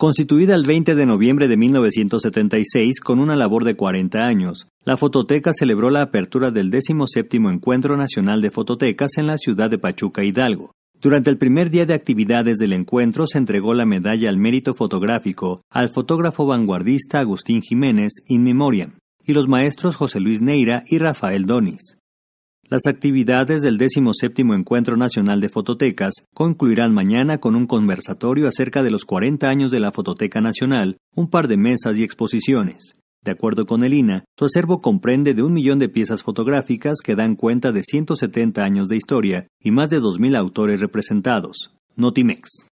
Constituida el 20 de noviembre de 1976 con una labor de 40 años, la Fototeca celebró la apertura del 17 Encuentro Nacional de Fototecas en la ciudad de Pachuca Hidalgo. Durante el primer día de actividades del encuentro se entregó la medalla al mérito fotográfico al fotógrafo vanguardista Agustín Jiménez in memoriam y los maestros José Luis Neira y Rafael Donis. Las actividades del 17 Encuentro Nacional de Fototecas concluirán mañana con un conversatorio acerca de los 40 años de la Fototeca Nacional, un par de mesas y exposiciones. De acuerdo con el INA, su acervo comprende de un millón de piezas fotográficas que dan cuenta de 170 años de historia y más de 2.000 autores representados. Notimex.